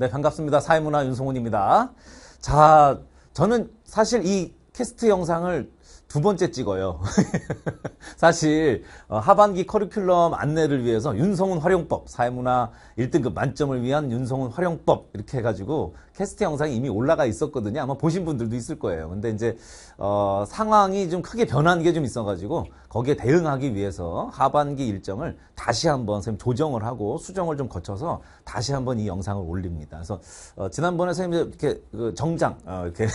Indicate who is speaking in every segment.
Speaker 1: 네, 반갑습니다. 사회문화 윤성훈입니다. 자, 저는 사실 이 캐스트 영상을 두 번째 찍어요. 사실 어, 하반기 커리큘럼 안내를 위해서 윤성훈 활용법, 사회문화 1등급 만점을 위한 윤성훈 활용법 이렇게 해가지고 캐스트 영상이 이미 올라가 있었거든요. 아마 보신 분들도 있을 거예요. 근데 이제 어, 상황이 좀 크게 변한 게 좀 있어가지고 거기에 대응하기 위해서 하반기 일정을 다시 한번 선 조정을 하고 수정을 좀 거쳐서 다시 한번 이 영상을 올립니다. 그래서 어, 지난번에 선생님 이렇게 그 정장 어, 이렇게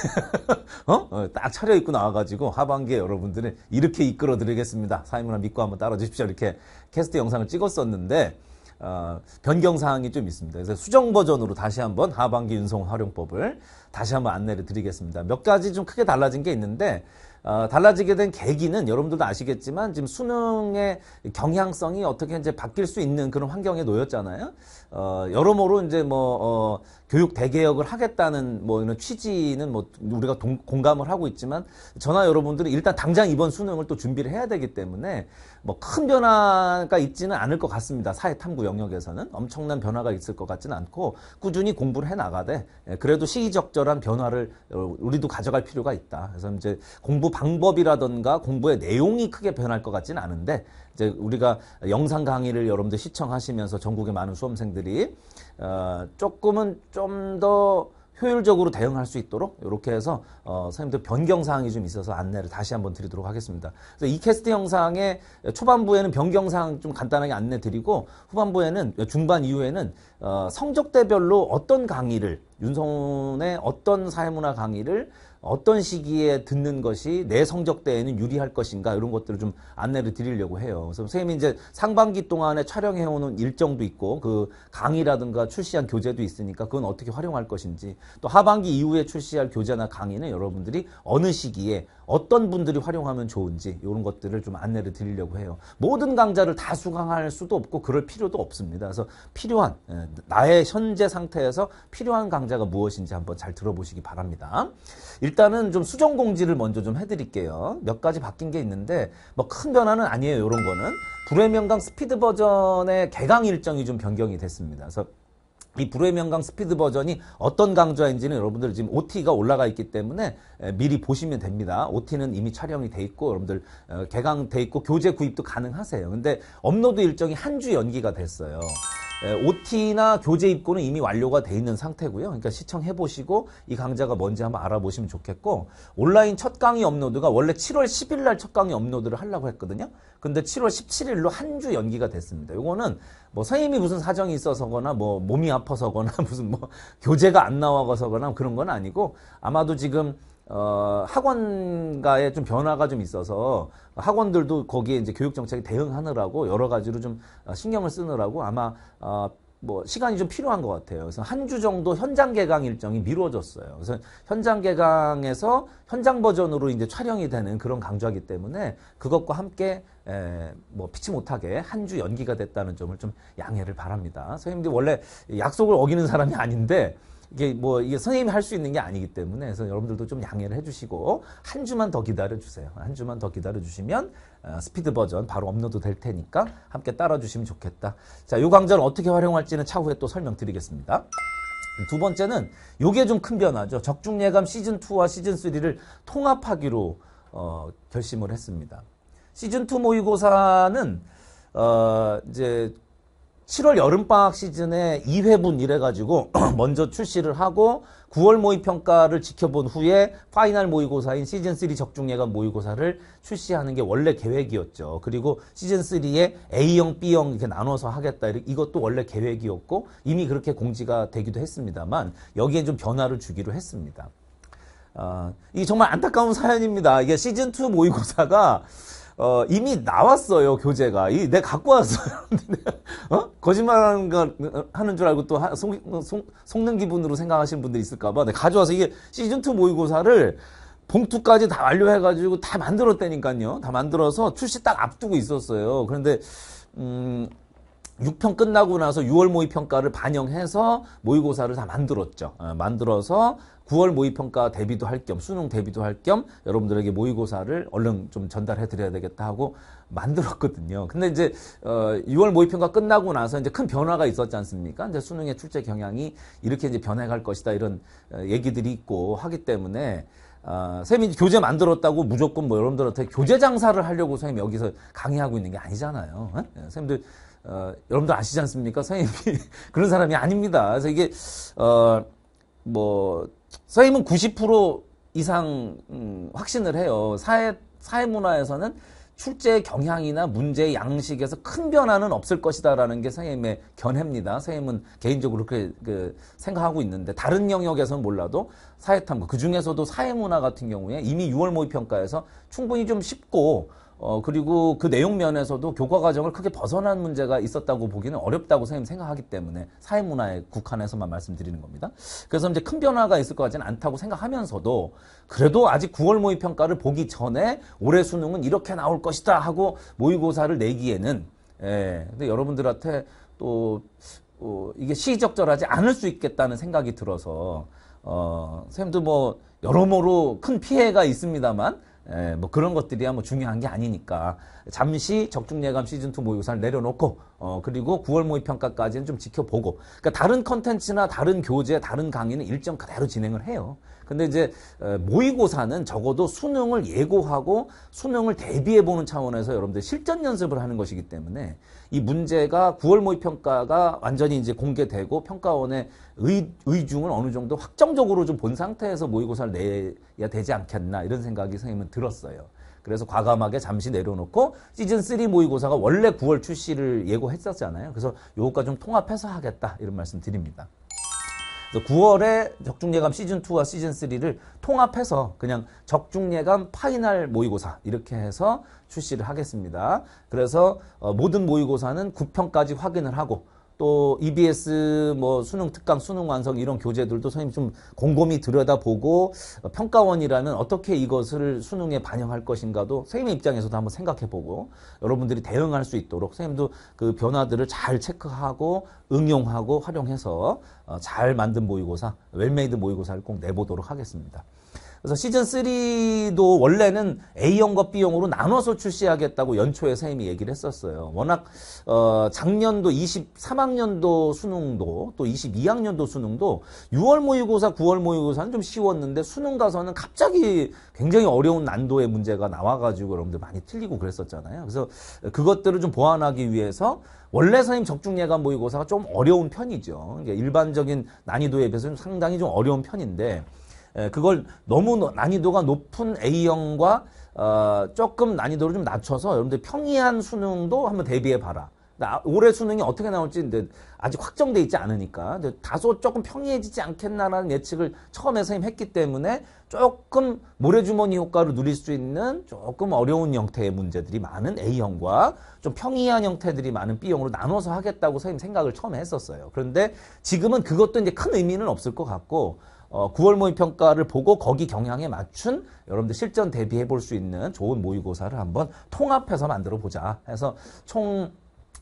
Speaker 1: 어? 어, 딱 차려입고 나와가지고 하반기 관계 여러분들을 이렇게 이끌어 드리겠습니다. 사회문화 믿고 한번 따라 주십시오. 이렇게 캐스트 영상을 찍었었는데 어, 변경 사항이 좀 있습니다. 그래서 수정 버전으로 다시 한번 하반기 운송 활용법을 다시 한번 안내를 드리겠습니다. 몇 가지 좀 크게 달라진 게 있는데 어, 달라지게 된 계기는 여러분들도 아시겠지만 지금 수능의 경향성이 어떻게 이제 바뀔 수 있는 그런 환경에 놓였잖아요. 어, 여러모로 이제 뭐 어, 교육 대개혁을 하겠다는 뭐 이런 취지는 뭐 우리가 동, 공감을 하고 있지만 저나 여러분들은 일단 당장 이번 수능을 또 준비를 해야 되기 때문에 뭐 큰 변화가 있지는 않을 것 같습니다. 사회 탐구 영역에서는 엄청난 변화가 있을 것 같지는 않고 꾸준히 공부를 해 나가되 예, 그래도 시기적절한 변화를 어, 우리도 가져갈 필요가 있다. 그래서 이제 공부 방법이라던가 공부의 내용이 크게 변할 것 같지는 않은데 이제 우리가 영상 강의를 여러분들 시청하시면서 전국의 많은 수험생들이 어, 조금은 좀 더 효율적으로 대응할 수 있도록 이렇게 해서 어, 선생님들 변경 사항이 좀 있어서 안내를 다시 한번 드리도록 하겠습니다. 그래서 이 캐스트 영상의 초반부에는 변경 사항 좀 간단하게 안내 드리고 후반부에는 중반 이후에는 어, 성적대별로 어떤 강의를 윤성훈의 어떤 사회문화 강의를 어떤 시기에 듣는 것이 내 성적대에는 유리할 것인가 이런 것들을 좀 안내를 드리려고 해요. 그래서 선생님이 이제 상반기 동안에 촬영해오는 일정도 있고 그 강의라든가 출시한 교재도 있으니까 그건 어떻게 활용할 것인지 또 하반기 이후에 출시할 교재나 강의는 여러분들이 어느 시기에 어떤 분들이 활용하면 좋은지 이런 것들을 좀 안내를 드리려고 해요. 모든 강좌를 다 수강할 수도 없고 그럴 필요도 없습니다. 그래서 필요한 예, 나의 현재 상태에서 필요한 강좌가 무엇인지 한번 잘 들어보시기 바랍니다. 일단은 좀 수정 공지를 먼저 좀 해드릴게요. 몇 가지 바뀐 게 있는데 뭐 큰 변화는 아니에요. 이런 거는 불의 명강 스피드 버전의 개강 일정이 좀 변경이 됐습니다. 그래서 이 불후의 명강 스피드 버전이 어떤 강좌인지는 여러분들 지금 OT가 올라가 있기 때문에 미리 보시면 됩니다. OT는 이미 촬영이 돼 있고 여러분들 어, 개강돼 있고 교재 구입도 가능하세요. 근데 업로드 일정이 한 주 연기가 됐어요. OT나 예, 교재 입고는 이미 완료가 돼 있는 상태고요. 그러니까 시청해 보시고 이 강좌가 뭔지 한번 알아보시면 좋겠고 온라인 첫 강의 업로드가 원래 7월 10일 날 첫 강의 업로드를 하려고 했거든요. 근데 7월 17일로 한 주 연기가 됐습니다. 이거는 뭐 선생님이 무슨 사정이 있어서거나 뭐 몸이 아파서거나 무슨 뭐 교재가 안 나와서거나 그런 건 아니고 아마도 지금 어, 학원가에 좀 변화가 좀 있어서 학원들도 거기에 이제 교육 정책에 대응하느라고 여러 가지로 좀 어, 신경을 쓰느라고 아마 어, 뭐 시간이 좀 필요한 것 같아요. 그래서 한 주 정도 현장 개강 일정이 미뤄졌어요. 그래서 현장 개강에서 현장 버전으로 이제 촬영이 되는 그런 강좌이기 때문에 그것과 함께 에, 뭐 피치 못하게 한 주 연기가 됐다는 점을 좀 양해를 바랍니다. 선생님들 원래 약속을 어기는 사람이 아닌데 이게 뭐 이게 선생님이 할 수 있는 게 아니기 때문에 그래서 여러분들도 좀 양해를 해주시고 한 주만 더 기다려 주세요. 한 주만 더 기다려 주시면 어, 스피드 버전 바로 업로드 될 테니까 함께 따라 주시면 좋겠다. 자, 요 강좌를 어떻게 활용할지는 차후에 또 설명드리겠습니다. 두 번째는 요게 좀 큰 변화죠. 적중 예감 시즌 2와 시즌 3를 통합하기로 어, 결심을 했습니다. 시즌 2 모의고사는 어, 이제 7월 여름방학 시즌에 2회분 이래가지고 먼저 출시를 하고 9월 모의평가를 지켜본 후에 파이널 모의고사인 시즌3 적중예감 모의고사를 출시하는 게 원래 계획이었죠. 그리고 시즌3에 A형, B형 이렇게 나눠서 하겠다. 이것도 원래 계획이었고 이미 그렇게 공지가 되기도 했습니다만 여기에 좀 변화를 주기로 했습니다. 어, 아, 이 정말 안타까운 사연입니다. 이게 시즌2 모의고사가 어, 이미 나왔어요 교재가 이, 내가 갖고 왔어요 어? 거짓말하는 거 하는 줄 알고 또 하, 속, 속, 속는 기분으로 생각하시는 분들이 있을까봐 내가 가져와서 이게 시즌2 모의고사를 봉투까지 다 완료해가지고 다 만들었다니까요 다 만들어서 출시 딱 앞두고 있었어요 그런데 음 6평 끝나고 나서 6월 모의평가를 반영해서 모의고사를 다 만들었죠. 어, 만들어서 9월 모의평가 대비도 할 겸 수능 대비도 할 겸 여러분들에게 모의고사를 얼른 좀 전달해 드려야 되겠다 하고 만들었거든요. 근데 이제 6월 어, 모의평가 끝나고 나서 이제 큰 변화가 있었지 않습니까? 이제 수능의 출제 경향이 이렇게 이제 변해갈 것이다 이런 어, 얘기들이 있고 하기 때문에 어, 쌤이 교재 만들었다고 무조건 뭐 여러분들한테 교재 장사를 하려고 선생님 여기서 강의하고 있는 게 아니잖아요. 에? 예, 쌤들 어, 여러분도 아시지 않습니까? 선생님이 그런 사람이 아닙니다. 그래서 이게 어, 뭐 선생님은 90% 이상 음, 확신을 해요. 사회 사회 문화에서는 출제 경향이나 문제 양식에서 큰 변화는 없을 것이다라는 게 선생님의 견해입니다. 선생님은 개인적으로 그렇게 그 생각하고 있는데 다른 영역에서는 몰라도 사회탐구 그 중에서도 사회문화 같은 경우에 이미 6월 모의평가에서 충분히 좀 쉽고 어, 그리고 그 내용 면에서도 교과 과정을 크게 벗어난 문제가 있었다고 보기는 어렵다고 선생님 생각하기 때문에 사회문화의 국한에서만 말씀드리는 겁니다. 그래서 이제 큰 변화가 있을 것 같지는 않다고 생각하면서도 그래도 아직 9월 모의 평가를 보기 전에 올해 수능은 이렇게 나올 것이다 하고 모의고사를 내기에는 예, 근데 여러분들한테 또 어, 이게 시의적절하지 않을 수 있겠다는 생각이 들어서 어, 선생님도 뭐 여러모로 큰 피해가 있습니다만 에, 예, 뭐 그런 것들이야 뭐 중요한 게 아니니까 잠시 적중예감 시즌2 모의고사를 내려놓고 어 그리고 9월 모의평가까지는 좀 지켜보고 그러니까 다른 컨텐츠나 다른 교재 다른 강의는 일정 그대로 진행을 해요 근데 이제 어, 모의고사는 적어도 수능을 예고하고 수능을 대비해 보는 차원에서 여러분들 실전 연습을 하는 것이기 때문에 이 문제가 9월 모의 평가가 완전히 이제 공개되고 평가원의 의, 의중을 어느 정도 확정적으로 좀 본 상태에서 모의고사를 내야 되지 않겠나 이런 생각이 선생님은 들었어요. 그래서 과감하게 잠시 내려놓고 시즌 3 모의고사가 원래 9월 출시를 예고했었잖아요. 그래서 요것과 좀 통합해서 하겠다 이런 말씀 드립니다. 9월에 적중예감 시즌2와 시즌3를 통합해서 그냥 적중예감 파이널 모의고사 이렇게 해서 출시를 하겠습니다. 그래서 어, 모든 모의고사는 9평까지 확인을 하고 또 EBS 뭐 수능 특강, 수능 완성 이런 교재들도 선생님 좀 곰곰이 들여다보고 평가원이라면 어떻게 이것을 수능에 반영할 것인가도 선생님의 입장에서도 한번 생각해보고 여러분들이 대응할 수 있도록 선생님도 그 변화들을 잘 체크하고 응용하고 활용해서 어, 잘 만든 모의고사, 웰메이드 모의고사를 꼭 내보도록 하겠습니다. 그래서 시즌 3도 원래는 A형과 B형으로 나눠서 출시하겠다고 연초에 선생님이 얘기를 했었어요. 워낙 어, 작년도 23학년도 수능도 또 22학년도 수능도 6월 모의고사, 9월 모의고사는 좀 쉬웠는데 수능 가서는 갑자기 굉장히 어려운 난도의 문제가 나와가지고 여러분들 많이 틀리고 그랬었잖아요. 그래서 그것들을 좀 보완하기 위해서 원래 선생님 적중 예감 모의고사가 좀 어려운 편이죠. 일반적인 난이도에 비해서 상당히 좀 어려운 편인데 예, 그걸 너무 난이도가 높은 A형과 어, 조금 난이도를 좀 낮춰서 여러분들 평이한 수능도 한번 대비해 봐라. 아, 올해 수능이 어떻게 나올지 아직 확정돼 있지 않으니까 다소 조금 평이해지지 않겠나라는 예측을 처음에 선생님 했기 때문에 조금 모래주머니 효과를 누릴 수 있는 조금 어려운 형태의 문제들이 많은 A형과 좀 평이한 형태들이 많은 B형으로 나눠서 하겠다고 선생님 생각을 처음에 했었어요. 그런데 지금은 그것도 이제 큰 의미는 없을 것 같고 어, 9월 모의 평가를 보고 거기 경향에 맞춘 여러분들 실전 대비해 볼 수 있는 좋은 모의고사를 한번 통합해서 만들어 보자. 해서 총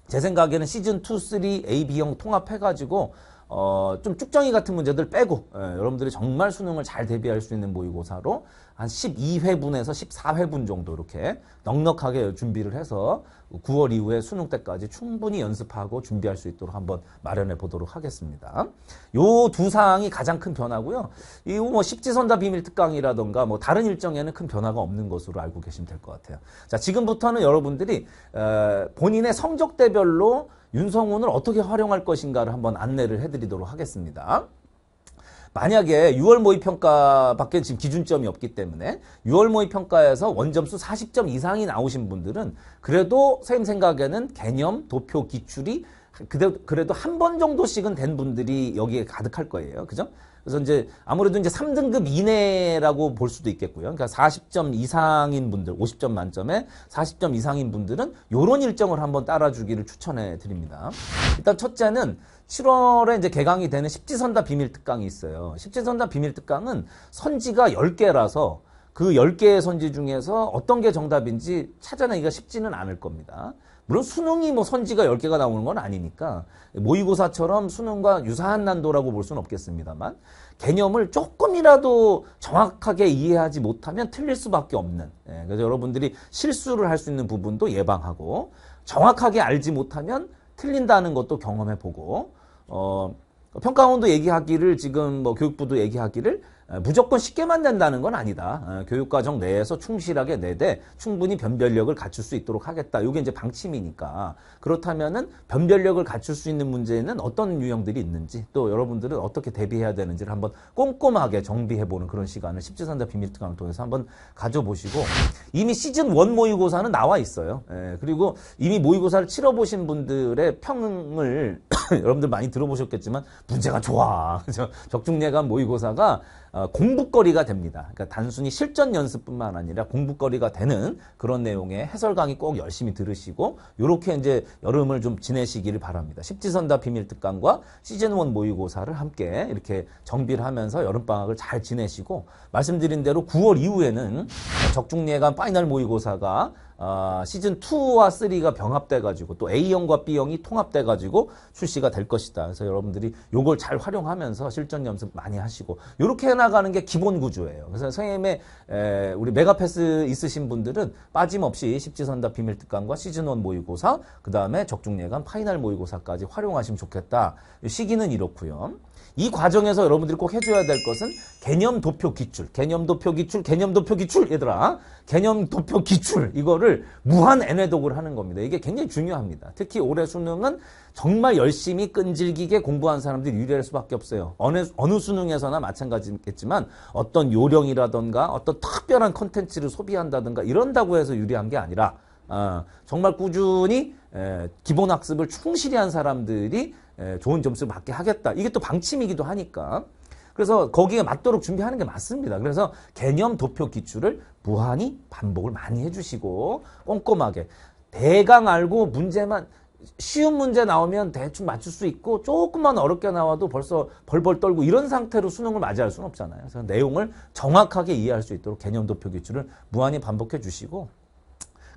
Speaker 1: 제 생각에는 시즌 2, 3 A, B형 통합해 가지고 어, 좀 쭉정이 같은 문제들 빼고 예, 여러분들이 정말 수능을 잘 대비할 수 있는 모의고사로 한 12회분에서 14회분 정도 이렇게 넉넉하게 준비를 해서 9월 이후에 수능 때까지 충분히 연습하고 준비할 수 있도록 한번 마련해 보도록 하겠습니다. 요 두 사항이 가장 큰 변화고요. 이뭐 십지선다 비밀 특강이라던가 뭐 다른 일정에는 큰 변화가 없는 것으로 알고 계시면 될 것 같아요. 자, 지금부터는 여러분들이 어, 본인의 성적대별로 윤성훈을 어떻게 활용할 것인가를 한번 안내를 해드리도록 하겠습니다. 만약에 6월 모의평가밖에 지금 기준점이 없기 때문에 6월 모의평가에서 원점수 40점 이상이 나오신 분들은 그래도 선생님 생각에는 개념, 도표, 기출이 그래도, 한 번 정도씩은 된 분들이 여기에 가득할 거예요. 그죠? 그래서 이제 아무래도 이제 3등급 이내라고 볼 수도 있겠고요. 그러니까 40점 이상인 분들, 50점 만점에 40점 이상인 분들은 요런 일정을 한번 따라주기를 추천해 드립니다. 일단 첫째는 7월에 이제 개강이 되는 십지선다 비밀특강이 있어요. 십지선다 비밀특강은 선지가 10개라서 그 10개의 선지 중에서 어떤 게 정답인지 찾아내기가 쉽지는 않을 겁니다. 물론 수능이 뭐 선지가 10개가 나오는 건 아니니까 모의고사처럼 수능과 유사한 난도라고 볼 수는 없겠습니다만 개념을 조금이라도 정확하게 이해하지 못하면 틀릴 수밖에 없는 예, 그래서 여러분들이 실수를 할 수 있는 부분도 예방하고 정확하게 알지 못하면 틀린다는 것도 경험해 보고 어 평가원도 얘기하기를 지금 뭐 교육부도 얘기하기를 아, 무조건 쉽게 만든다는 건 아니다. 아, 교육과정 내에서 충실하게 내대 충분히 변별력을 갖출 수 있도록 하겠다. 이게 이제 방침이니까 그렇다면은 변별력을 갖출 수 있는 문제는 어떤 유형들이 있는지 또 여러분들은 어떻게 대비해야 되는지를 한번 꼼꼼하게 정비해보는 그런 시간을 십지산자 비밀특강을 통해서 한번 가져보시고 이미 시즌 1 모의고사는 나와 있어요. 예, 그리고 이미 모의고사를 치러보신 분들의 평을 여러분들 많이 들어보셨겠지만 문제가 좋아. 적중예감 모의고사가 어, 공부거리가 됩니다. 그러니까 단순히 실전 연습뿐만 아니라 공부거리가 되는 그런 내용의 해설 강의 꼭 열심히 들으시고 이렇게 이제 여름을 좀 지내시기를 바랍니다. 십지선다 비밀 특강과 시즌 1 모의고사를 함께 이렇게 정비를 하면서 여름 방학을 잘 지내시고 말씀드린 대로 9월 이후에는 적중예간 파이널 모의고사가 아, 시즌 2와 3가 병합돼가지고 또 A형과 B형이 통합돼가지고 출시가 될 것이다. 그래서 여러분들이 요걸 잘 활용하면서 실전 연습 많이 하시고 이렇게 해나가는 게 기본 구조예요. 그래서 선생님의 에, 우리 메가패스 있으신 분들은 빠짐없이 십지선다 비밀특강과 시즌 1 모의고사 그 다음에 적중예감 파이널 모의고사까지 활용하시면 좋겠다. 시기는 이렇고요. 이 과정에서 여러분들이 꼭 해줘야 될 것은 개념 도표 기출, 개념 도표 기출, 개념 도표 기출 얘들아 개념 도표 기출 이거를 무한 애뇌독을 하는 겁니다. 이게 굉장히 중요합니다. 특히 올해 수능은 정말 열심히 끈질기게 공부한 사람들이 유리할 수밖에 없어요. 어느, 어느 수능에서나 마찬가지겠지만 어떤 요령이라던가 어떤 특별한 컨텐츠를 소비한다든가 이런다고 해서 유리한 게 아니라 어, 정말 꾸준히 에, 기본 학습을 충실히 한 사람들이 예, 좋은 점수를 받게 하겠다. 이게 또 방침이기도 하니까. 그래서 거기에 맞도록 준비하는 게 맞습니다. 그래서 개념 도표 기출을 무한히 반복을 많이 해주시고 꼼꼼하게 대강 알고 문제만 쉬운 문제 나오면 대충 맞출 수 있고 조금만 어렵게 나와도 벌써 벌벌 떨고 이런 상태로 수능을 맞이할 수는 없잖아요. 그래서 내용을 정확하게 이해할 수 있도록 개념 도표 기출을 무한히 반복해 주시고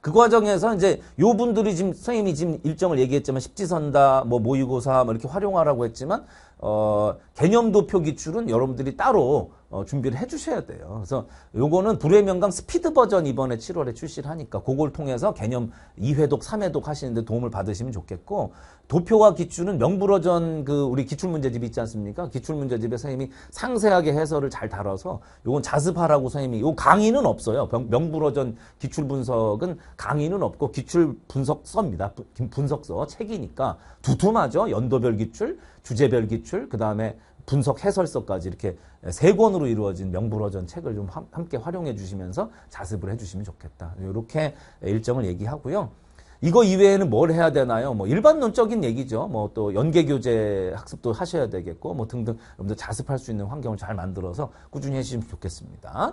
Speaker 1: 그 과정에서 이제 요 분들이 지금 선생님이 지금 일정을 얘기했지만 십지선다 뭐 모의고사 뭐 이렇게 활용하라고 했지만 어 개념도 표기출은 여러분들이 따로 어, 준비를 해주셔야 돼요. 그래서 요거는 불의 명강 스피드 버전 이번에 7월에 출시를 하니까 그걸 통해서 개념 2회독, 3회독 하시는데 도움을 받으시면 좋겠고 도표와 기출은 명불허전 그 우리 기출문제집 있지 않습니까? 기출문제집에 선생님이 상세하게 해설을 잘 다뤄서 요건 자습하라고 선생님이 요 강의는 없어요. 명불허전 기출분석은 강의는 없고 기출분석서입니다. 분석서 책이니까 두툼하죠. 연도별 기출, 주제별 기출, 그 다음에 분석 해설서까지 이렇게 세 권으로 이루어진 명불허전 책을 좀 함께 활용해 주시면서 자습을 해 주시면 좋겠다. 이렇게 일정을 얘기하고요. 이거 이외에는 뭘 해야 되나요? 뭐 일반론적인 얘기죠. 뭐 또 연계 교재 학습도 하셔야 되겠고 뭐 등등 여러분들 자습할 수 있는 환경을 잘 만들어서 꾸준히 해주시면 좋겠습니다.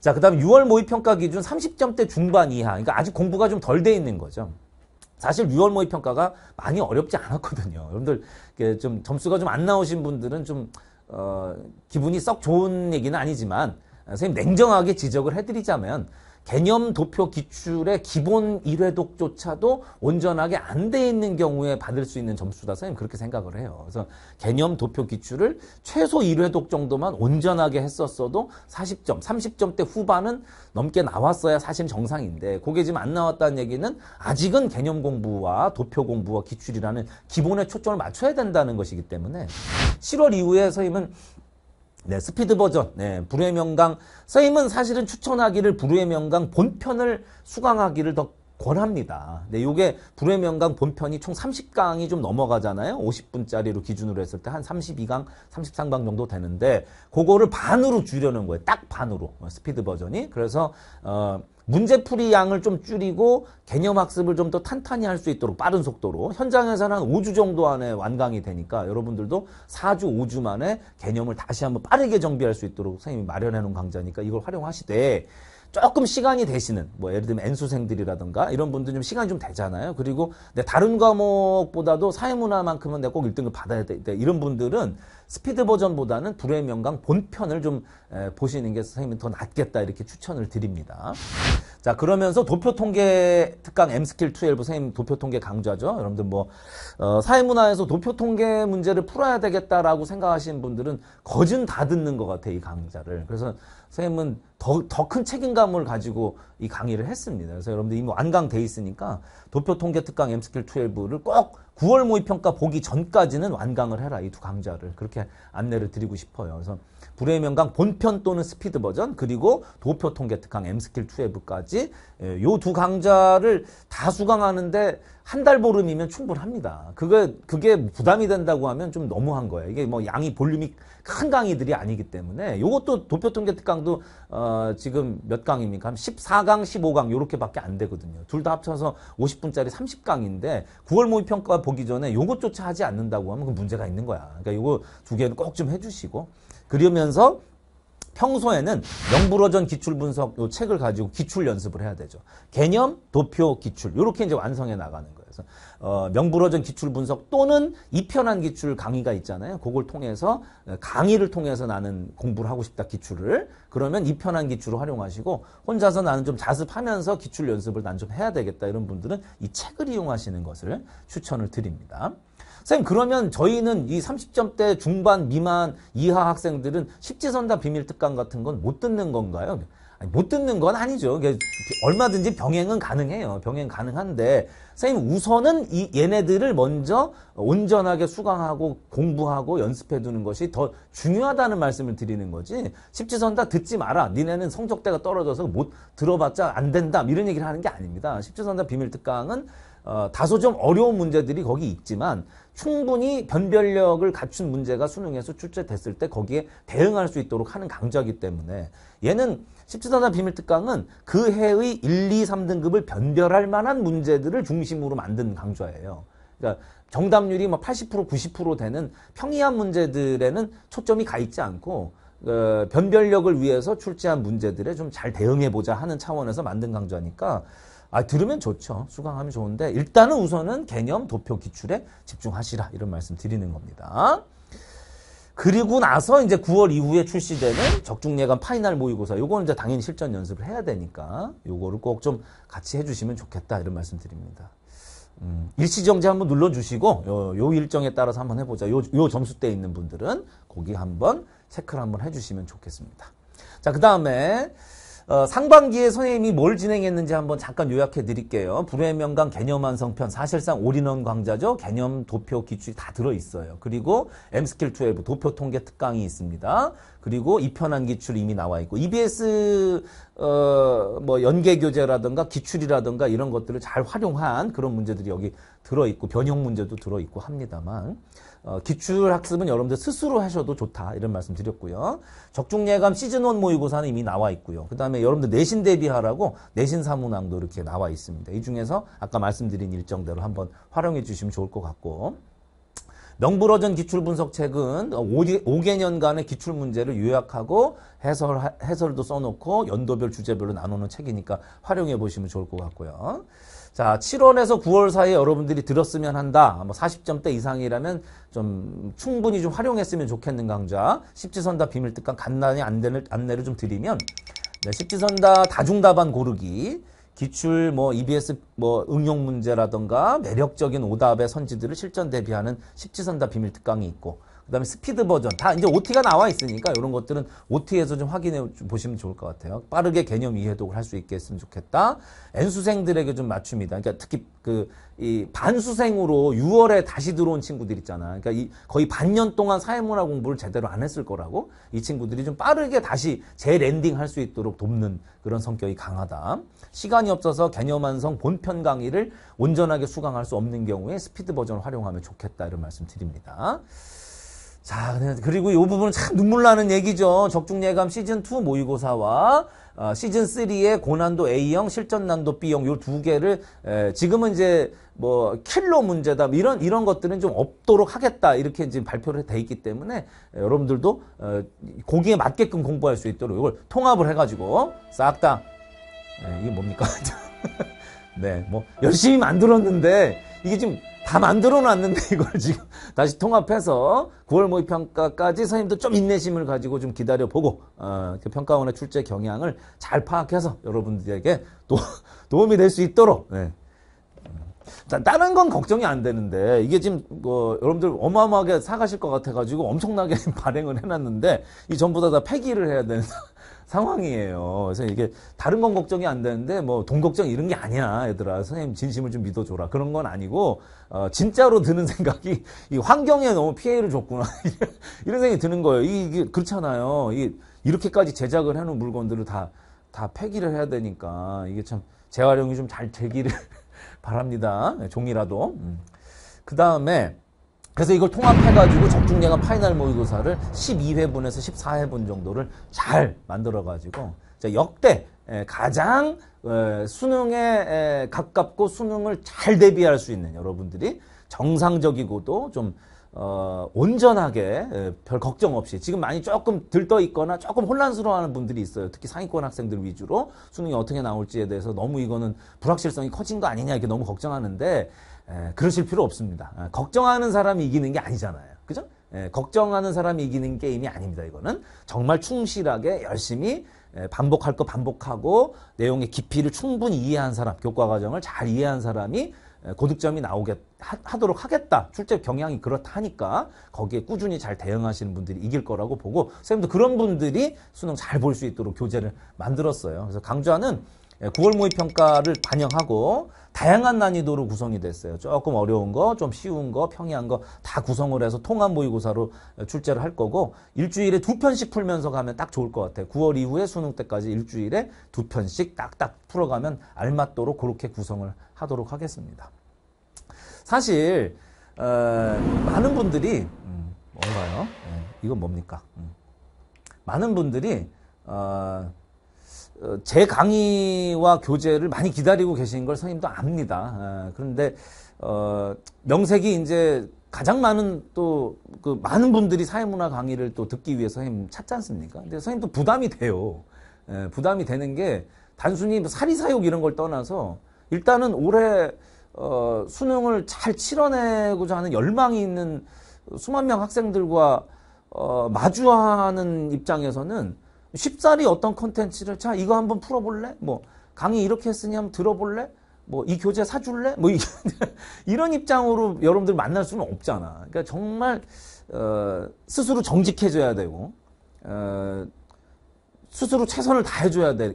Speaker 1: 자, 그다음 6월 모의 평가 기준 30점대 중반 이하. 그러니까 아직 공부가 좀 덜 돼 있는 거죠. 사실 6월 모의 평가가 많이 어렵지 않았거든요. 여러분들 좀 점수가 좀 안 나오신 분들은 좀 어, 기분이 썩 좋은 얘기는 아니지만 아, 선생님 냉정하게 지적을 해드리자면 개념 도표 기출의 기본 1회독조차도 온전하게 안 돼 있는 경우에 받을 수 있는 점수다. 선생님 그렇게 생각을 해요. 그래서 개념 도표 기출을 최소 1회독 정도만 온전하게 했었어도 40점, 30점대 후반은 넘게 나왔어야 사실 정상인데 그게 지금 안 나왔다는 얘기는 아직은 개념 공부와 도표 공부와 기출이라는 기본에 초점을 맞춰야 된다는 것이기 때문에 7월 이후에 선생님은 네, 스피드 버전, 네, 불후의 명강. 쌤은 사실은 추천하기를 불후의 명강 본편을 수강하기를 더 권합니다. 네, 요게 불후의 명강 본편이 총 30강이 좀 넘어가잖아요. 50분짜리로 기준으로 했을 때 한 32강, 33강 정도 되는데 그거를 반으로 줄여는 거예요. 딱 반으로 어, 스피드 버전이. 그래서 어 문제풀이 양을 좀 줄이고 개념 학습을 좀 더 탄탄히 할 수 있도록 빠른 속도로 현장에서는 한 5주 정도 안에 완강이 되니까 여러분들도 4주, 5주 만에 개념을 다시 한번 빠르게 정비할 수 있도록 선생님이 마련해 놓은 강좌니까 이걸 활용하시되 조금 시간이 되시는 뭐 예를 들면 N수생들이라든가 이런 분들 좀 시간이 좀 되잖아요. 그리고 내 다른 과목보다도 사회문화만큼은 내가 꼭 1등을 받아야 돼. 이런 분들은 스피드 버전보다는 불의 명강 본편을 좀 에, 보시는 게 선생님은 더 낫겠다 이렇게 추천을 드립니다. 자 그러면서 도표 통계 특강 M 스킬 2 일부 선생님 도표 통계 강좌죠. 여러분들 뭐 어, 사회문화에서 도표 통계 문제를 풀어야 되겠다라고 생각하시는 분들은 거진 다 듣는 것 같아 이 강좌를. 그래서 선생님은 더, 더 큰 책임감을 가지고 이 강의를 했습니다. 그래서 여러분들 이미 완강돼 뭐 있으니까 도표 통계 특강 M스킬 12를 꼭 9월 모의평가 보기 전까지는 완강을 해라. 이 두 강좌를. 그렇게 안내를 드리고 싶어요. 그래서 불의 명강 본편 또는 스피드 버전 그리고 도표 통계 특강 M스킬 2브까지요두 예, 강좌를 다 수강하는데 한 달 보름이면 충분합니다. 그게 그게 부담이 된다고 하면 좀 너무한 거예요. 이게 뭐 양이 볼륨이 큰 강의들이 아니기 때문에 요것도 도표 통계 특강도 어 지금 몇 강입니까? 한 14강, 15강 요렇게밖에 안 되거든요. 둘 다 합쳐서 50분짜리 30강인데 9월 모의 평가 보기 전에 요것조차 하지 않는다고 하면 그 문제가 있는 거야. 그러니까 요거 두 개는 꼭 좀 해주시고 그러면서 평소에는 영불어전 기출 분석 요 책을 가지고 기출 연습을 해야 되죠. 개념, 도표, 기출. 요렇게 이제 완성해 나가는 거예요. 그래서 어, 명불허전 기출 분석 또는 이편한 기출 강의가 있잖아요. 그걸 통해서 어, 강의를 통해서 나는 공부를 하고 싶다 기출을 그러면 이편한 기출을 활용하시고 혼자서 나는 좀 자습하면서 기출 연습을 난 좀 해야 되겠다 이런 분들은 이 책을 이용하시는 것을 추천을 드립니다. 선생님 그러면 저희는 이 30점대 중반 미만 이하 학생들은 십지선다 비밀특강 같은 건 못 듣는 건가요? 못 듣는 건 아니죠. 얼마든지 병행은 가능해요. 병행 가능한데 선생님 우선은 이 얘네들을 먼저 온전하게 수강하고 공부하고 연습해 두는 것이 더 중요하다는 말씀을 드리는 거지. 십지선다 듣지 마라. 니네는 성적대가 떨어져서 못 들어봤자 안 된다. 이런 얘기를 하는 게 아닙니다. 십지선다 비밀 특강은 어, 다소 좀 어려운 문제들이 거기 있지만 충분히 변별력을 갖춘 문제가 수능에서 출제됐을 때 거기에 대응할 수 있도록 하는 강좌이기 때문에 얘는 17단 않 비밀특강은 그 해의 1, 2, 3등급을 변별할 만한 문제들을 중심으로 만든 강좌예요. 그러니까 정답률이 뭐 80%, 90% 되는 평이한 문제들에는 초점이 가 있지 않고 어, 변별력을 위해서 출제한 문제들에 좀 잘 대응해보자 하는 차원에서 만든 강좌니까 아, 들으면 좋죠. 수강하면 좋은데 일단은 우선은 개념, 도표, 기출에 집중하시라 이런 말씀 드리는 겁니다. 그리고 나서 이제 9월 이후에 출시되는 적중예감 파이널 모의고사 요거는 이제 당연히 실전 연습을 해야 되니까 요거를 꼭 좀 같이 해주시면 좋겠다 이런 말씀드립니다. 음, 일시정지 한번 눌러주시고 요, 요, 일정에 따라서 한번 해보자. 요, 요 점수대에 있는 분들은 거기 한번 체크를 한번 해주시면 좋겠습니다. 자, 그 다음에 어, 상반기에 선생님이 뭘 진행했는지 한번 잠깐 요약해 드릴게요. 불의 명강 개념 완성편 사실상 올인원 강좌죠. 개념 도표 기출이 다 들어 있어요. 그리고 M스킬 12 도표 통계 특강이 있습니다. 그리고 이편한 기출 이미 나와 있고 EBS 어, 뭐 연계 교재라든가 기출이라든가 이런 것들을 잘 활용한 그런 문제들이 여기 들어 있고 변형 문제도 들어 있고 합니다만 어, 기출학습은 여러분들 스스로 하셔도 좋다 이런 말씀 드렸고요. 적중예감 시즌1 모의고사는 이미 나와 있고요. 그 다음에 여러분들 내신 대비하라고 내신 사문항도 이렇게 나와 있습니다. 이 중에서 아까 말씀드린 일정대로 한번 활용해 주시면 좋을 것 같고 명불허전 기출분석책은 5개년간의 기출문제를 요약하고 해설, 해설도 써놓고 연도별 주제별로 나누는 책이니까 활용해 보시면 좋을 것 같고요. 자, 7원에서 9월 사이에 여러분들이 들었으면 한다. 뭐 40점대 이상이라면 좀 충분히 좀 활용했으면 좋겠는 강좌. 십지선다 비밀특강 간단히 안내를, 안내를 좀 드리면 네, 십지선다 다중답안 고르기. 기출 뭐 EBS 뭐 응용 문제라던가 매력적인 오답의 선지들을 실전 대비하는 십지선다 비밀특강이 있고 그다음에 스피드 버전 다 이제 OT가 나와 있으니까 이런 것들은 OT에서 좀 확인해 보시면 좋을 것 같아요. 빠르게 개념 이해독을 할 수 있게 했으면 좋겠다. N수생들에게 좀 맞춥니다. 그러니까 특히 그 이 반수생으로 6월에 다시 들어온 친구들 있잖아. 그러니까 이 거의 반년 동안 사회문화 공부를 제대로 안 했을 거라고 이 친구들이 좀 빠르게 다시 재랜딩 할 수 있도록 돕는 그런 성격이 강하다. 시간이 없어서 개념 완성 본편 강의를 온전하게 수강할 수 없는 경우에 스피드 버전을 활용하면 좋겠다 이런 말씀 드립니다. 자, 그리고 이 부분은 참 눈물 나는 얘기죠. 적중예감 시즌2 모의고사와 어, 시즌3의 고난도 A형, 실전난도 B형, 요 두 개를, 에, 지금은 이제, 뭐, 킬로 문제다, 뭐 이런, 이런 것들은 좀 없도록 하겠다, 이렇게 지금 발표를 돼 있기 때문에, 에, 여러분들도, 어, 고기에 맞게끔 공부할 수 있도록 이걸 통합을 해가지고, 싹 다, 이게 뭡니까? 네, 뭐, 열심히 만들었는데, 이게 지금 다 만들어 놨는데 이걸 지금 다시 통합해서 9월 모의평가까지 선생님도 좀 인내심을 가지고 좀 기다려보고 어, 그 평가원의 출제 경향을 잘 파악해서 여러분들에게 도, 도움이 될 수 있도록 네. 자, 다른 건 걱정이 안 되는데 이게 지금 어, 여러분들 어마어마하게 사가실 것 같아가지고 엄청나게 발행을 해놨는데 이 전부 다, 다 폐기를 해야 되는 상황이에요. 그래서 이게 다른 건 걱정이 안 되는데 뭐 돈 걱정 이런 게 아니야, 얘들아. 선생님 진심을 좀 믿어줘라. 그런 건 아니고 어, 진짜로 드는 생각이 이 환경에 너무 피해를 줬구나 이런 생각이 드는 거예요. 이게 그렇잖아요. 이 이렇게까지 제작을 해놓은 물건들을 다 다 폐기를 해야 되니까 이게 참 재활용이 좀 잘 되기를 바랍니다. 종이라도. 음. 그 다음에 그래서 이걸 통합해가지고 적중계가 파이널 모의고사를 12회분에서 14회분 정도를 잘 만들어가지고 역대 가장 수능에 가깝고 수능을 잘 대비할 수 있는 여러분들이 정상적이고도 좀 어, 온전하게 별 걱정 없이 지금 많이 조금 들떠 있거나 조금 혼란스러워하는 분들이 있어요. 특히 상위권 학생들 위주로 수능이 어떻게 나올지에 대해서 너무 이거는 불확실성이 커진 거 아니냐 이렇게 너무 걱정하는데 에, 그러실 필요 없습니다. 에, 걱정하는 사람이 이기는 게 아니잖아요. 그죠? 에, 걱정하는 사람이 이기는 게임이 아닙니다. 이거는 정말 충실하게 열심히 반복할 거 반복하고 내용의 깊이를 충분히 이해한 사람, 교과 과정을 잘 이해한 사람이 고득점이 나오게 하, 도록 하겠다. 출제 경향이 그렇다니까 거기에 꾸준히 잘 대응하시는 분들이 이길 거라고 보고 선생님도 그런 분들이 수능 잘 볼 수 있도록 교재를 만들었어요. 그래서 강좌는 9월 예, 모의평가를 반영하고 다양한 난이도로 구성이 됐어요. 조금 어려운 거, 좀 쉬운 거, 평이한 거 다 구성을 해서 통합 모의고사로 출제를 할 거고 일주일에 두 편씩 풀면서 가면 딱 좋을 것 같아요. 9월 이후에 수능 때까지 일주일에 두 편씩 딱딱 풀어가면 알맞도록 그렇게 구성을 하도록 하겠습니다. 사실 어, 많은 분들이 음, 뭔가요? 네, 이건 뭡니까? 음. 많은 분들이 어, 어, 제 강의와 교재를 많이 기다리고 계신 걸 선생님도 압니다. 아, 그런데 어, 명색이 이제 가장 많은 또그 많은 분들이 사회문화 강의를 또 듣기 위해서 선생님 찾지 않습니까? 근데 선생님도 부담이 돼요. 예, 부담이 되는 게 단순히 뭐 사리사욕 이런 걸 떠나서 일단은 올해 어, 수능을 잘 치러내고자 하는 열망이 있는 수만 명 학생들과 어, 마주하는 입장에서는 쉽사리 어떤 컨텐츠를 자 이거 한번 풀어볼래? 뭐 강의 이렇게 했으니 한번 들어볼래? 뭐 이 교재 사줄래? 뭐 이런 입장으로 여러분들 만날 수는 없잖아. 그러니까 정말 어, 스스로 정직해져야 되고 어, 스스로 최선을 다해줘야 되,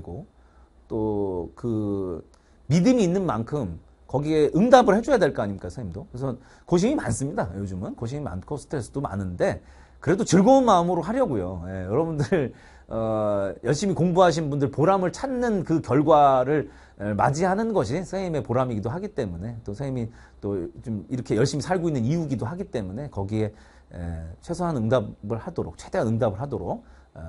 Speaker 1: 고또 그 믿음이 있는 만큼 거기에 응답을 해줘야 될 거 아닙니까 선생님도 그래서 고심이 많습니다 요즘은 고심이 많고 스트레스도 많은데 그래도 즐거운 마음으로 하려고요. 예, 여러분들 어, 열심히 공부하신 분들 보람을 찾는 그 결과를 맞이하는 것이 선생님의 보람이기도 하기 때문에 또 선생님이 또 좀 이렇게 열심히 살고 있는 이유기도 하기 때문에 거기에 에, 최소한 응답을 하도록 최대한 응답을 하도록 어,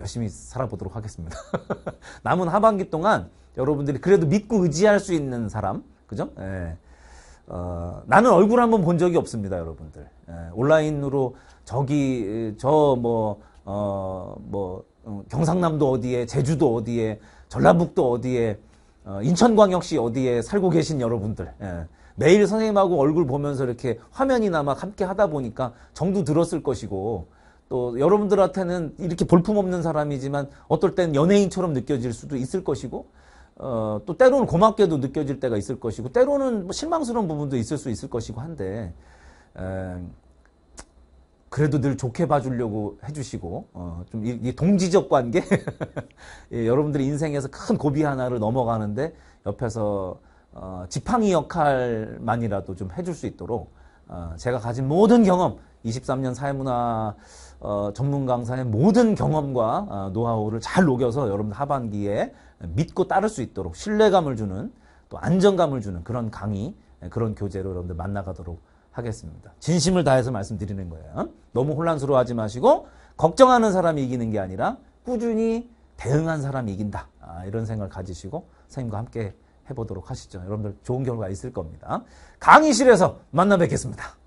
Speaker 1: 열심히 살아보도록 하겠습니다. 남은 하반기 동안 여러분들이 그래도 믿고 의지할 수 있는 사람, 그죠? 예. 어, 나는 얼굴 한번 본 적이 없습니다, 여러분들. 예, 온라인으로 저기 저뭐어뭐 어, 뭐, 어, 경상남도 어디에, 제주도 어디에, 전라북도 어디에, 어, 인천광역시 어디에 살고 계신 여러분들. 예, 매일 선생님하고 얼굴 보면서 이렇게 화면이나마 함께 하다 보니까 정도 들었을 것이고 또 여러분들한테는 이렇게 볼품 없는 사람이지만 어떨 땐 연예인처럼 느껴질 수도 있을 것이고 어, 또 때로는 고맙게도 느껴질 때가 있을 것이고 때로는 뭐 실망스러운 부분도 있을 수 있을 것이고 한데 에, 그래도 늘 좋게 봐주려고 해주시고 어, 좀 이, 이 동지적 관계 예, 여러분들이 인생에서 큰 고비 하나를 넘어가는데 옆에서 어, 지팡이 역할만이라도 좀 해줄 수 있도록 어, 제가 가진 모든 경험 23년 사회문화 어, 전문 강사의 모든 경험과 어, 노하우를 잘 녹여서 여러분 하반기에 믿고 따를 수 있도록 신뢰감을 주는 또 안정감을 주는 그런 강의, 예, 그런 교재로 여러분들 만나가도록 하겠습니다. 진심을 다해서 말씀드리는 거예요. 너무 혼란스러워하지 마시고 걱정하는 사람이 이기는 게 아니라 꾸준히 대응한 사람이 이긴다. 아, 이런 생각을 가지시고 선생님과 함께 해보도록 하시죠. 여러분들 좋은 결과 있을 겁니다. 강의실에서 만나 뵙겠습니다.